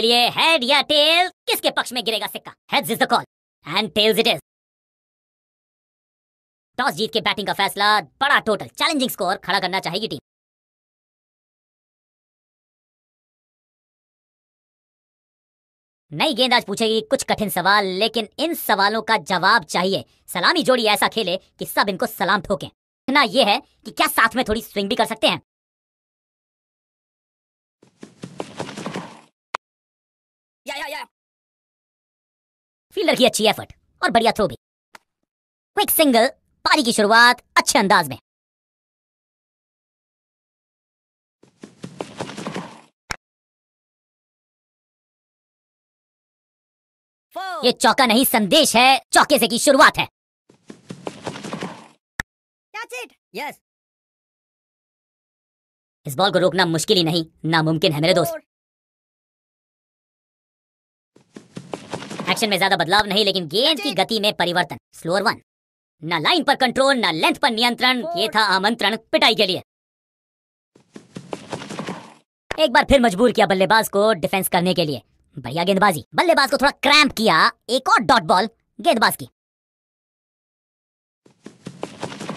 के लिए हेड या टेल किसके पक्ष में गिरेगा सिक्का heads is the call and tails it is toss जीत के बैटिंग का फैसला बड़ा टोटल चैलेंजिंग स्कोर खड़ा करना चाहेगी टीम नई गेंदाज पूछेगी कुछ कठिन सवाल लेकिन इन सवालों का जवाब चाहिए सलामी जोड़ी ऐसा खेले कि सब इनको सलाम ठोके ना ये है कि क्या साथ में थोड़ी स्विंग भी कर सकते हैं फील्डर की अच्छी एफर्ट और बढ़िया थ्रो भी क्विक सिंगल पारी की शुरुआत अच्छे अंदाज में ये चौका नहीं संदेश है चौके से की शुरुआत है इस बॉल को रोकना मुश्किल ही नहीं नामुमकिन है मेरे दोस्त डायरेक्शन में ज्यादा बदलाव नहीं लेकिन गेंद की गति में परिवर्तन स्लोर वन न लाइन पर कंट्रोल न लेंथ पर नियंत्रण ये था आमंत्रण पिटाई के लिए एक बार फिर मजबूर किया बल्लेबाज को डिफेंस करने के लिए बढ़िया गेंदबाजी बल्लेबाज को थोड़ा क्रैम्प किया एक और डॉट बॉल गेंदबाज की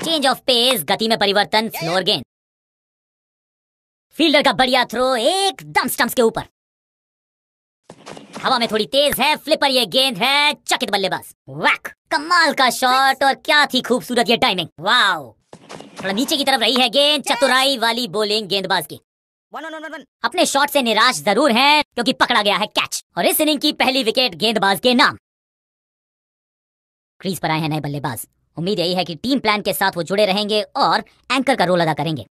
चेंज ऑफ पेस गति में परिवर्तन फ्लोर गेंद फील्डर का बढ़िया थ्रो एकदम स्टंप्स के ऊपर हवा में थोड़ी तेज है फ्लिपर ये गेंद है चकित बल्लेबाज वैक कमाल का शॉट और क्या थी खूबसूरत ये टाइमिंग वाओ थोड़ा नीचे की तरफ रही है गेंद चतुराई वाली बोलिंग गेंदबाज की वन वन वन अपने शॉट से निराश जरूर है क्योंकि पकड़ा गया है कैच और इस इनिंग की पहली विकेट गेंदबाज के नाम क्रीज पर आए हैं नए बल्लेबाज उम्मीद यही है कि टीम प्लान के साथ वो जुड़े रहेंगे और एंकर का रोल अदा करेंगे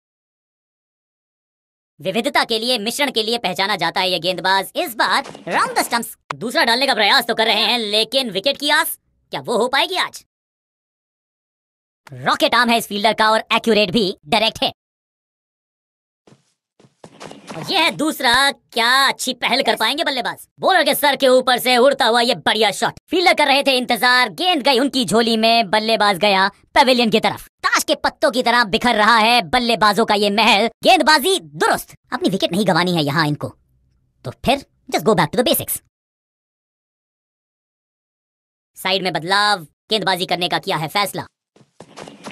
विविधता के लिए मिश्रण के लिए पहचाना जाता है ये गेंदबाज इस बार राउंड द स्टंप्स दूसरा डालने का प्रयास तो कर रहे हैं लेकिन विकेट की आस क्या वो हो पाएगी आज रॉकेट आर्म है इस फील्डर का और एक्यूरेट भी डायरेक्ट है और यह है दूसरा क्या अच्छी पहल कर पाएंगे बल्लेबाज बॉलर के सर के ऊपर से उड़ता हुआ ये बढ़िया शॉट फील्डर कर रहे थे इंतजार गेंद गई उनकी झोली में बल्लेबाज गया पवेलियन की तरफ पलाश के पत्तों की तरह बिखर रहा है बल्लेबाजों का ये महल गेंदबाजी दुरुस्त अपनी विकेट नहीं गवानी है यहाँ इनको तो फिर just go back to the basics side में बदलाव गेंदबाजी करने का किया है फैसला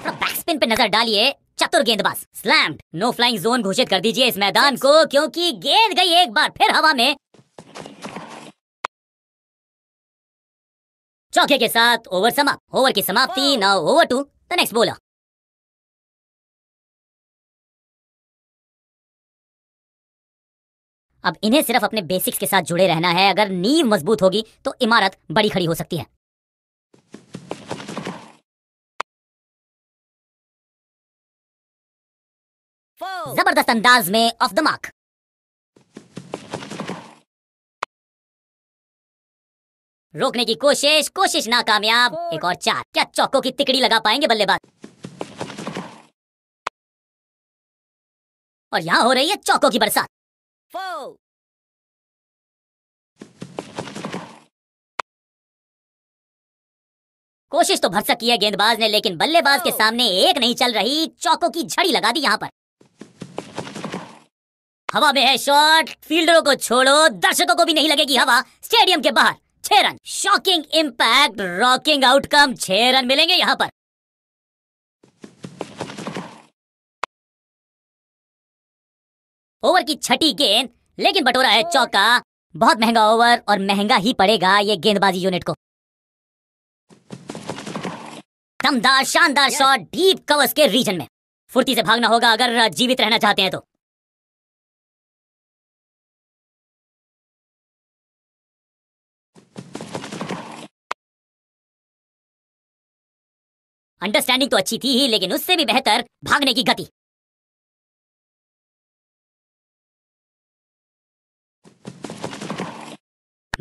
बैकस्पिन पे नजर डालिए चतुर गेंदबाज स्लैम्ड नो फ्लाइंग जोन घोषित कर दीजिए इस मैदान को क्योंकि गेंद गई एक बार फिर हवा में चौके के साथ ओवर समाप्त ओवर की समाप्ति now over to the next bowler अब इन्हें सिर्फ अपने बेसिक्स के साथ जुड़े रहना है अगर नींव मजबूत होगी तो इमारत बड़ी खड़ी हो सकती है जबरदस्त अंदाज में ऑफ द मार्क रोकने की कोशिश कोशिश नाकामयाब एक और चार क्या चौकों की तिकड़ी लगा पाएंगे बल्लेबाज और यहां हो रही है चौकों की बरसात Full. कोशिश तो भरसक की है गेंदबाज ने लेकिन बल्लेबाज के सामने एक नहीं चल रही चौकों की झड़ी लगा दी यहाँ पर हवा में है शॉट फील्डरों को छोड़ो दर्शकों को भी नहीं लगेगी हवा स्टेडियम के बाहर छह run shocking impact rocking outcome छह रन मिलेंगे यहाँ पर ओवर की छठी गेंद लेकिन बटोरा है चौका बहुत महंगा ओवर और महंगा ही पड़ेगा ये गेंदबाजी यूनिट को दमदार शानदार शॉट डीप कवर्स के रीजन में फुर्ती से भागना होगा अगर जीवित रहना चाहते हैं तो अंडरस्टैंडिंग तो अच्छी थी ही लेकिन उससे भी बेहतर भागने की गति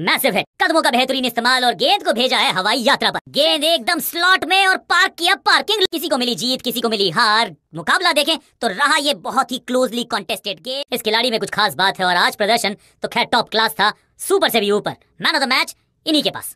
मैसिव हिट कदमों का बेहतरीन इस्तेमाल और गेंद को भेजा है हवाई यात्रा पर गेंद एकदम स्लॉट में और पार्क किया पार्किंग किसी को मिली जीत किसी को मिली हार मुकाबला देखें तो रहा ये बहुत ही क्लोजली कॉन्टेस्टेड गेम इस खिलाड़ी में कुछ खास बात है और आज प्रदर्शन तो खैर टॉप क्लास था सुपर से भी ऊपर मैन ऑफ द मैच इन्हीं के पास